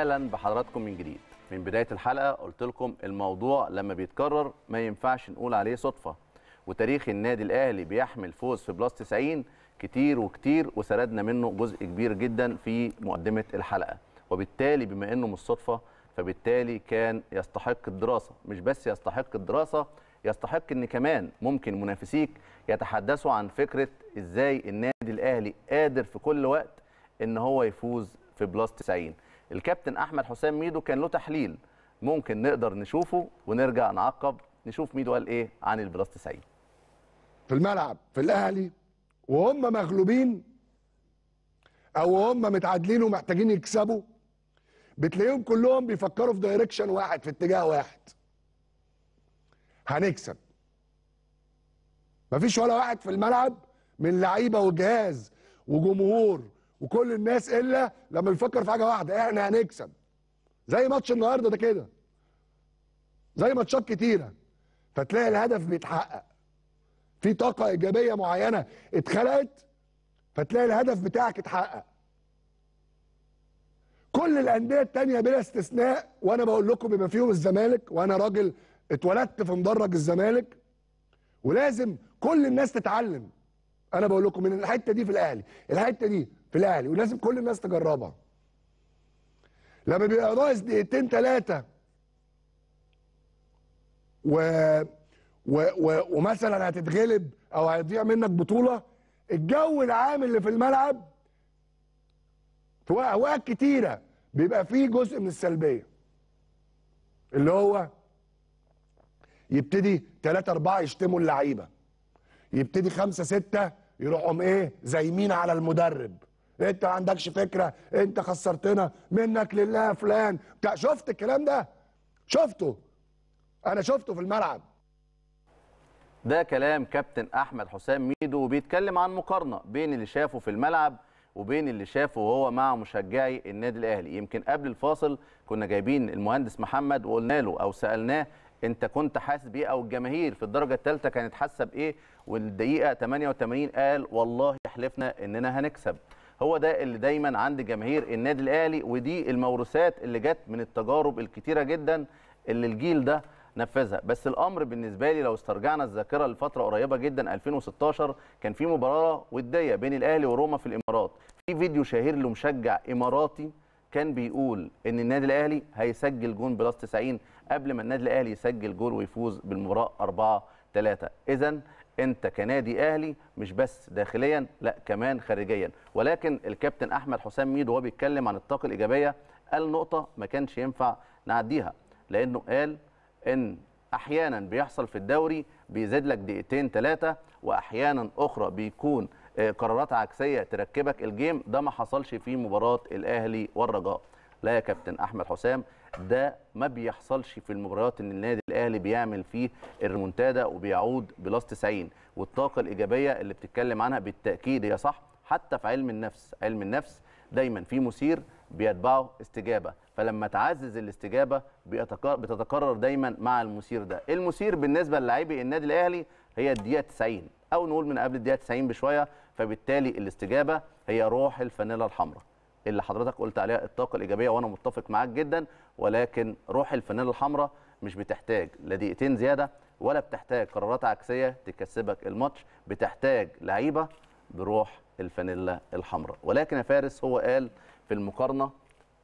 اهلا بحضراتكم من جديد من بدايه الحلقه قلت لكم الموضوع لما بيتكرر ما ينفعش نقول عليه صدفه وتاريخ النادي الاهلي بيحمل فوز في بلس 90 كتير وكتير وسردنا منه جزء كبير جدا في مقدمه الحلقه وبالتالي بما انه مش صدفه فبالتالي كان يستحق الدراسه مش بس يستحق الدراسه يستحق ان كمان ممكن منافسيك يتحدثوا عن فكره ازاي النادي الاهلي قادر في كل وقت ان هو يفوز في بلس 90 الكابتن احمد حسام ميدو كان له تحليل ممكن نقدر نشوفه ونرجع نعقب نشوف ميدو قال ايه عن البلاس 90 في الملعب في الاهلي وهم مغلوبين او هم متعادلين ومحتاجين يكسبوا بتلاقيهم كلهم بيفكروا في دايركشن واحد في اتجاه واحد هنكسب مفيش ولا واحد في الملعب من لعيبه وجهاز وجمهور وكل الناس الا لما بيفكر في حاجه واحده احنا هنكسب زي ماتش النهارده ده كده زي ماتشات كتيره فتلاقي الهدف بيتحقق في طاقه ايجابيه معينه اتخلقت فتلاقي الهدف بتاعك اتحقق كل الانديه التانية بلا استثناء وانا بقول لكم بما فيهم الزمالك وانا راجل اتولدت في مدرج الزمالك ولازم كل الناس تتعلم انا بقول لكم من الحته دي في الاهلي الحته دي في الاهلي ولازم كل الناس تجربها لما بيبقى ناقص دقيقتين ثلاثه و... و... و... ومثلا هتتغلب او هيضيع منك بطوله الجو العام اللي في الملعب في اوقات كتيره بيبقى فيه جزء من السلبيه اللي هو يبتدي ثلاثه اربعه يشتموا اللعيبه يبتدي خمسه سته يروحوا ايه زايمين على المدرب انت ما عندكش فكره انت خسرتنا منك لله يا فلان شفت الكلام ده شفته انا شفته في الملعب ده كلام كابتن احمد حسام ميدو وبيتكلم عن مقارنه بين اللي شافه في الملعب وبين اللي شافه وهو مع مشجعي النادي الاهلي يمكن قبل الفاصل كنا جايبين المهندس محمد وقلنا له او سالناه انت كنت حاسس بايه او الجماهير في الدرجه الثالثه كانت حاسه بايه والدقيقه 88 قال والله حلفنا اننا هنكسب هو ده اللي دايما عند جماهير النادي الاهلي ودي الموروثات اللي جت من التجارب الكتيره جدا اللي الجيل ده نفذها بس الامر بالنسبه لي لو استرجعنا الذاكره لفتره قريبه جدا 2016 كان في مباراه وديه بين الاهلي وروما في الامارات في فيديو شهير لمشجع اماراتي كان بيقول ان النادي الاهلي هيسجل جون بلس 90 قبل ما النادي الاهلي يسجل جول ويفوز بالمباراه 4 3 اذا انت كنادي اهلي مش بس داخليا لا كمان خارجيا ولكن الكابتن احمد حسام ميدو وهو بيتكلم عن الطاقه الايجابيه قال نقطه ما كانش ينفع نعديها لانه قال ان احيانا بيحصل في الدوري بيزيد لك دقيقتين ثلاثه واحيانا اخرى بيكون آه، قرارات عكسيه تركبك الجيم ده ما حصلش في مباراه الاهلي والرجاء لا يا كابتن احمد حسام ده ما بيحصلش في المباريات ان النادي الاهلي بيعمل فيه الريمونتادا وبيعود بلاس 90 والطاقه الايجابيه اللي بتتكلم عنها بالتاكيد هي صح حتى في علم النفس علم النفس دايما في مثير بيتبعه استجابه فلما تعزز الاستجابه بتتكرر دايما مع المثير ده المثير بالنسبه للاعبي النادي الاهلي هي الدقيقه 90 او نقول من قبل الدقيقه 90 بشويه فبالتالي الاستجابه هي روح الفانيلا الحمراء اللي حضرتك قلت عليها الطاقه الايجابيه وانا متفق معاك جدا ولكن روح الفانيلا الحمراء مش بتحتاج لا دقيقتين زياده ولا بتحتاج قرارات عكسيه تكسبك الماتش بتحتاج لعيبه بروح الفانيلا الحمراء ولكن يا فارس هو قال في المقارنه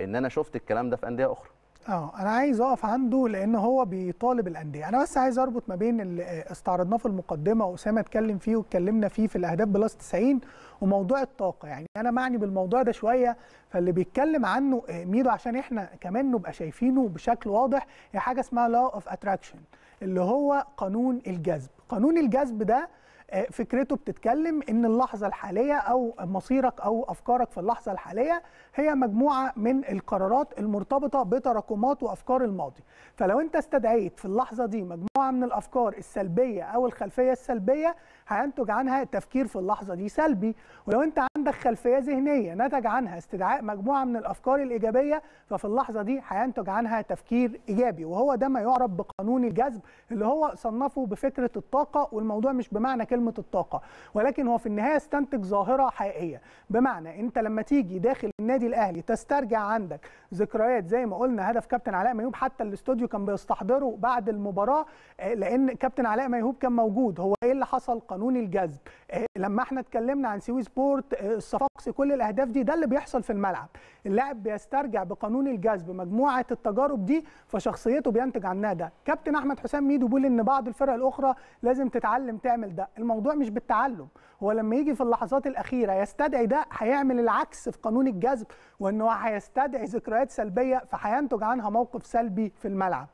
ان انا شفت الكلام ده في انديه اخرى اه انا عايز اقف عنده لان هو بيطالب الانديه انا بس عايز اربط ما بين اللي استعرضناه في المقدمه واسامه اتكلم فيه واتكلمنا فيه في الاهداف بلس 90 وموضوع الطاقه يعني انا معني بالموضوع ده شويه فاللي بيتكلم عنه آه، ميدو عشان احنا كمان نبقى شايفينه بشكل واضح هي حاجه اسمها لا اوف اتراكشن اللي هو قانون الجذب قانون الجذب ده آه، فكرته بتتكلم ان اللحظه الحاليه او مصيرك او افكارك في اللحظه الحاليه هي مجموعه من القرارات المرتبطه بتراكمات وافكار الماضي فلو انت استدعيت في اللحظه دي مجموعه من الافكار السلبيه او الخلفيه السلبيه هينتج عنها التفكير في اللحظه دي سلبي ولو انت عندك خلفيه ذهنيه نتج عنها استدعاء مجموعه من الافكار الايجابيه ففي اللحظه دي هينتج عنها تفكير ايجابي وهو ده ما يعرف بقانون الجذب اللي هو صنفه بفكره الطاقه والموضوع مش بمعنى كلمه الطاقه ولكن هو في النهايه استنتج ظاهره حقيقيه بمعنى انت لما تيجي داخل النادي الاهلي تسترجع عندك ذكريات زي ما قلنا هدف كابتن علاء ميهوب حتى الاستوديو كان بيستحضره بعد المباراه لان كابتن علاء ميهوب كان موجود هو ايه اللي حصل قانون الجذب آه، لما احنا اتكلمنا عن سيوي سبورت الصفاقس آه، كل الاهداف دي ده اللي بيحصل في الملعب اللاعب بيسترجع بقانون الجذب مجموعه التجارب دي فشخصيته بينتج عنها ده كابتن احمد حسام ميدو بيقول ان بعض الفرق الاخرى لازم تتعلم تعمل ده الموضوع مش بالتعلم هو لما يجي في اللحظات الاخيره يستدعي ده هيعمل العكس في قانون الجذب وان هو هيستدعي ذكريات سلبيه فهينتج عنها موقف سلبي في الملعب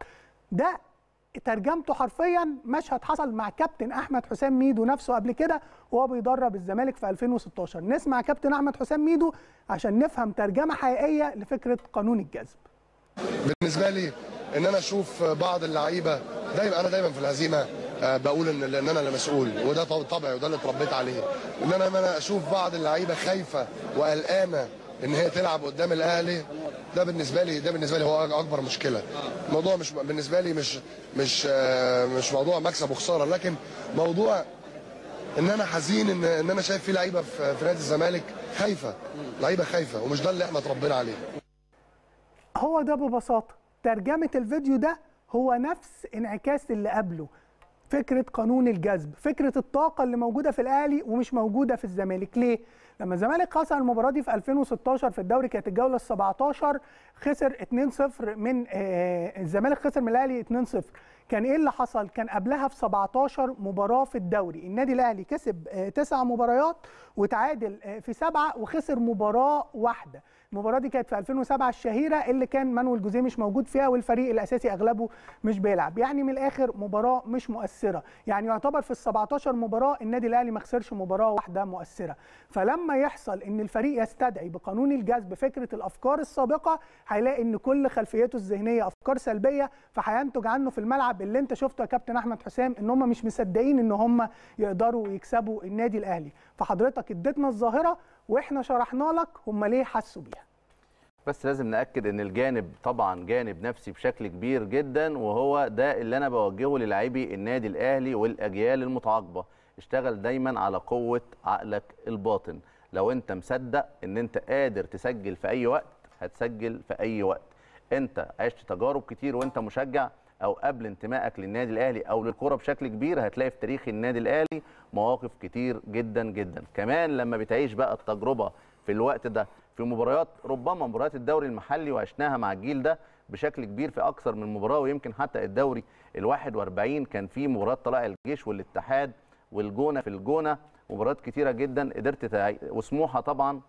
ده ترجمته حرفيا مشهد حصل مع كابتن احمد حسام ميدو نفسه قبل كده وهو بيدرب الزمالك في 2016 نسمع كابتن احمد حسام ميدو عشان نفهم ترجمه حقيقيه لفكره قانون الجذب بالنسبه لي ان انا اشوف بعض اللعيبه دايما انا دايما في الهزيمه آه، بقول ان ان انا اللي مسؤول وده طبعي وده اللي اتربيت عليه ان انا انا اشوف بعض اللعيبه خايفه وقلقانه ان هي تلعب قدام الاهلي ده بالنسبه لي ده بالنسبه لي هو اكبر مشكله الموضوع مش بالنسبه لي مش مش آه، مش موضوع مكسب وخساره لكن موضوع ان انا حزين ان ان انا شايف في لعيبه في نادي الزمالك خايفه لعيبه خايفه ومش ده اللي احنا اتربينا عليه هو ده ببساطه ترجمه الفيديو ده هو نفس انعكاس اللي قبله فكره قانون الجذب فكره الطاقه اللي موجوده في الاهلي ومش موجوده في الزمالك ليه لما الزمالك خسر المباراه دي في 2016 في الدوري كانت الجوله ال17 خسر 2-0 من آه، آه، الزمالك خسر من الاهلي 2-0 كان ايه اللي حصل كان قبلها في 17 مباراه في الدوري النادي الاهلي كسب 9 آه، مباريات وتعادل في 7 وخسر مباراه واحده المباراه دي كانت في 2007 الشهيره اللي كان مانويل جوزيه مش موجود فيها والفريق الاساسي اغلبه مش بيلعب يعني من الاخر مباراه مش مؤثره يعني يعتبر في ال 17 مباراه النادي الاهلي ما خسرش مباراه واحده مؤثره فلما يحصل ان الفريق يستدعي بقانون الجذب فكره الافكار السابقه هيلاقي ان كل خلفيته الذهنيه افكار سلبيه فهينتج عنه في الملعب اللي انت شفته يا كابتن احمد حسام ان هم مش مصدقين ان هم يقدروا يكسبوا النادي الاهلي فحضرتك اديتنا الظاهره واحنا شرحنا لك هم ليه حسوا بيها بس لازم ناكد ان الجانب طبعا جانب نفسي بشكل كبير جدا وهو ده اللي انا بوجهه للاعبي النادي الاهلي والاجيال المتعاقبه اشتغل دايما على قوه عقلك الباطن لو انت مصدق ان انت قادر تسجل في اي وقت هتسجل في اي وقت انت عشت تجارب كتير وانت مشجع او قبل انتمائك للنادي الاهلي او للكره بشكل كبير هتلاقي في تاريخ النادي الاهلي مواقف كتير جدا جدا كمان لما بتعيش بقى التجربه في الوقت ده في مباريات ربما مباريات الدوري المحلي وعشناها مع الجيل ده بشكل كبير في اكثر من مباراه ويمكن حتى الدوري ال41 كان في مباراه طلائع الجيش والاتحاد والجونه في الجونه مباريات كتيره جدا قدرت وسموحه طبعا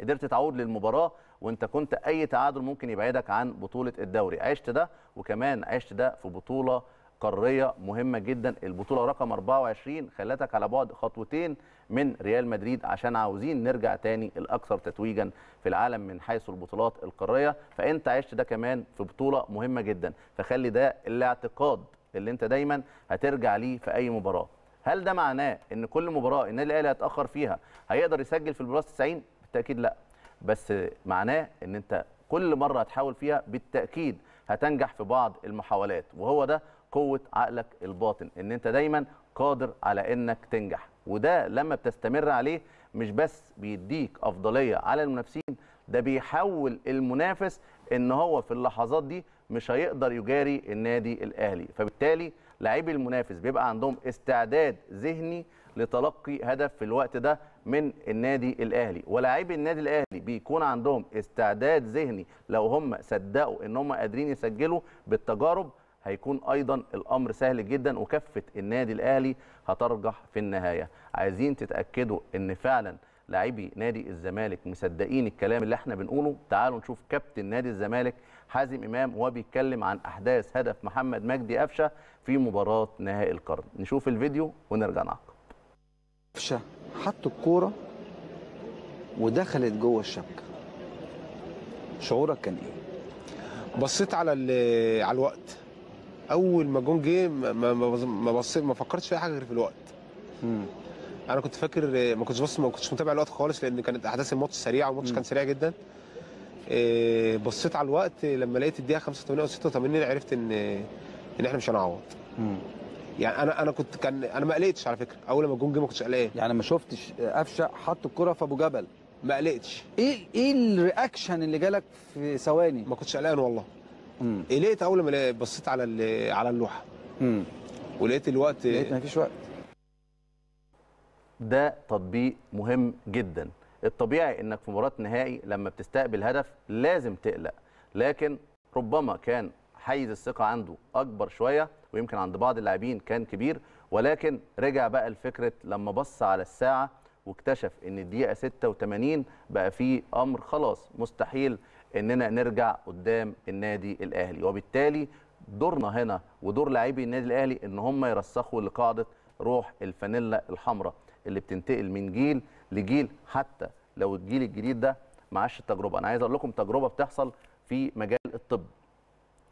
قدرت تعود للمباراه وانت كنت اي تعادل ممكن يبعدك عن بطوله الدوري عشت ده وكمان عشت ده في بطوله قاريه مهمه جدا البطوله رقم 24 خلتك على بعد خطوتين من ريال مدريد عشان عاوزين نرجع تاني الاكثر تتويجا في العالم من حيث البطولات القاريه فانت عشت ده كمان في بطوله مهمه جدا فخلي ده الاعتقاد اللي انت دايما هترجع ليه في اي مباراه هل ده معناه ان كل مباراه النادي الاهلي هيتاخر فيها هيقدر يسجل في البلاس 90 بالتاكيد لا بس معناه ان انت كل مره هتحاول فيها بالتاكيد هتنجح في بعض المحاولات وهو ده قوه عقلك الباطن ان انت دايما قادر على انك تنجح وده لما بتستمر عليه مش بس بيديك افضليه على المنافسين ده بيحول المنافس ان هو في اللحظات دي مش هيقدر يجاري النادي الاهلي فبالتالي لاعبي المنافس بيبقى عندهم استعداد ذهني لتلقي هدف في الوقت ده من النادي الاهلي ولاعبي النادي الاهلي بيكون عندهم استعداد ذهني لو هم صدقوا ان هم قادرين يسجلوا بالتجارب هيكون ايضا الامر سهل جدا وكفه النادي الاهلي هترجح في النهايه عايزين تتاكدوا ان فعلا لاعبي نادي الزمالك مصدقين الكلام اللي احنا بنقوله تعالوا نشوف كابتن نادي الزمالك حازم امام وهو بيتكلم عن احداث هدف محمد مجدي قفشه في مباراه نهائي القرن نشوف الفيديو ونرجع نعقب قفشه حط الكوره ودخلت جوه الشبكه شعورك كان ايه بصيت على على الوقت اول ما جون جه ما ما بصيت ما فكرتش في اي حاجه غير في الوقت مم. انا كنت فاكر ما كنتش بص ما كنتش متابع الوقت خالص لان كانت احداث الماتش سريعه والماتش كان سريع جدا آه، بصيت على الوقت لما لقيت الدقيقه 85 او 86 عرفت ان ان احنا مش هنعوض يعني انا انا كنت كان انا ما قلقتش على فكره اول ما الجون جه ما كنتش قلقان يعني ما شفتش قفشه حط الكره في ابو جبل ما قلقتش ايه ايه الرياكشن اللي جالك في ثواني ما كنتش قلقان والله امم قلقت اول ما بصيت على على اللوحه امم ولقيت الوقت لقيت مفيش وقت ده تطبيق مهم جدا الطبيعي انك في مباراه نهائي لما بتستقبل هدف لازم تقلق لكن ربما كان حيز الثقه عنده اكبر شويه ويمكن عند بعض اللاعبين كان كبير ولكن رجع بقى لفكره لما بص على الساعه واكتشف ان الدقيقه 86 بقى في امر خلاص مستحيل اننا نرجع قدام النادي الاهلي وبالتالي دورنا هنا ودور لاعبي النادي الاهلي ان هم يرسخوا لقاعده روح الفانيلا الحمراء اللي بتنتقل من جيل لجيل حتى لو الجيل الجديد ده معاش التجربه انا عايز اقول لكم تجربه بتحصل في مجال الطب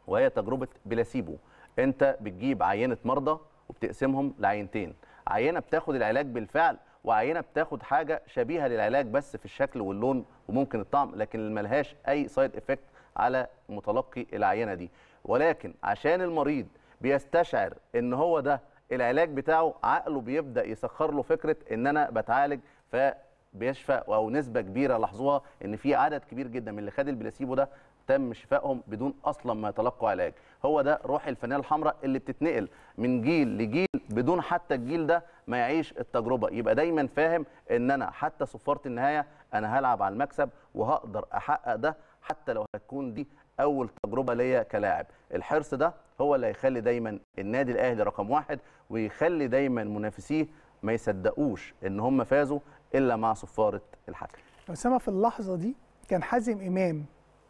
وهي تجربه بلاسيبو انت بتجيب عينه مرضى وبتقسمهم لعينتين عينه بتاخد العلاج بالفعل وعينه بتاخد حاجه شبيهه للعلاج بس في الشكل واللون وممكن الطعم لكن ملهاش اي سايد افكت على متلقي العينه دي ولكن عشان المريض بيستشعر ان هو ده العلاج بتاعه عقله بيبدا يسخر له فكره ان انا بتعالج فبيشفى او نسبه كبيره لاحظوها ان في عدد كبير جدا من اللي خد البلاسيبو ده تم شفائهم بدون اصلا ما يتلقوا علاج هو ده روح الفنيه الحمراء اللي بتتنقل من جيل لجيل بدون حتى الجيل ده ما يعيش التجربه يبقى دايما فاهم ان انا حتى صفاره النهايه انا هلعب على المكسب وهقدر احقق ده حتى لو هتكون دي اول تجربه ليا كلاعب الحرص ده هو اللي هيخلي دايما النادي الاهلي رقم واحد ويخلي دايما منافسيه ما يصدقوش ان هم فازوا الا مع صفاره الحكم اسامه في اللحظه دي كان حازم امام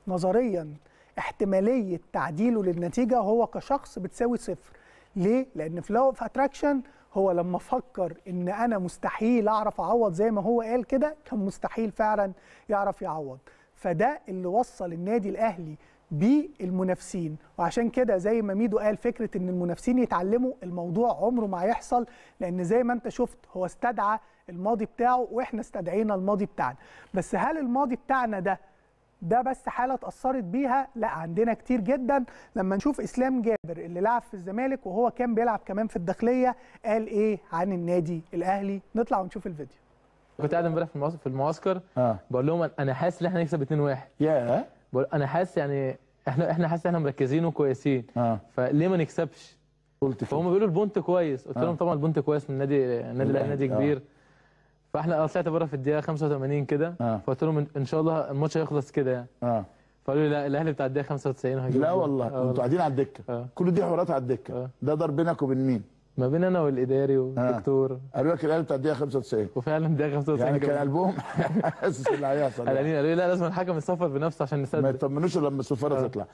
نظريا احتماليه تعديله للنتيجه هو كشخص بتساوي صفر ليه لان في لو في اتراكشن هو لما فكر ان انا مستحيل اعرف اعوض زي ما هو قال كده كان مستحيل فعلا يعرف يعوض فده اللي وصل النادي الاهلي بالمنافسين وعشان كده زي ما ميدو قال فكره ان المنافسين يتعلموا الموضوع عمره ما هيحصل لان زي ما انت شفت هو استدعى الماضي بتاعه واحنا استدعينا الماضي بتاعنا بس هل الماضي بتاعنا ده ده بس حاله اتاثرت بيها لا عندنا كتير جدا لما نشوف اسلام جابر اللي لعب في الزمالك وهو كان بيلعب كمان في الداخليه قال ايه عن النادي الاهلي نطلع ونشوف الفيديو كنت قاعد امبارح في المعسكر آه. بقول لهم انا حاسس ان احنا هنكسب 2-1 yeah. بقول انا حاسس يعني احنا احنا حاسس احنا مركزين وكويسين آه. فليه ما نكسبش قلت فهم بيقولوا البونت كويس قلت آه. لهم آه. طبعا البونت كويس من النادي النادي الاهلي نادي آه. كبير آه. فاحنا انا طلعت بره في الدقيقه 85 كده آه. فقلت لهم ان شاء الله الماتش هيخلص كده يعني اه فقالوا لي لا الاهلي بتاع الدقيقه 95 لا والله آه، انتوا قاعدين على الدكه آه. كل دي حوارات على الدكه آه. ده ضرب بينك وبين مين؟ ما بين انا والاداري والدكتور آه. قالوا لك الاهلي بتاع الدقيقه 95 وفعلا الدقيقه 95 يعني كان قلبهم حاسس اللي هيحصل يعني. قالوا لي لا لازم الحكم يصفر بنفسه عشان نصدق ما يطمنوش لما السفاره آه. تطلع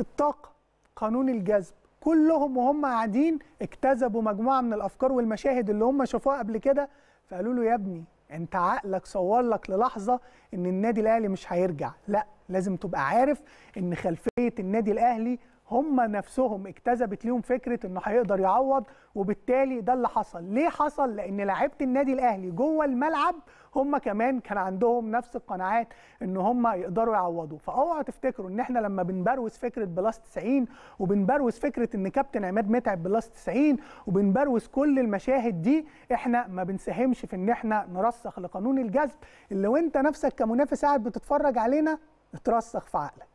الطاقه قانون الجذب كلهم وهم قاعدين اكتذبوا مجموعه من الافكار والمشاهد اللي هم شافوها قبل كده فقالوا له يا ابني انت عقلك صور لك للحظه ان النادي الاهلي مش هيرجع لا لازم تبقى عارف ان خلفيه النادي الاهلي هم نفسهم اكتذبت ليهم فكره انه هيقدر يعوض وبالتالي ده اللي حصل ليه حصل لان لعيبه النادي الاهلي جوه الملعب هم كمان كان عندهم نفس القناعات ان هم يقدروا يعوضوا فاوعوا تفتكروا ان احنا لما بنبروز فكره بلس 90 وبنبروز فكره ان كابتن عماد متعب بلس 90 وبنبروز كل المشاهد دي احنا ما بنساهمش في ان احنا نرسخ لقانون الجذب اللي وانت نفسك كمنافس قاعد بتتفرج علينا اترسخ في عقلك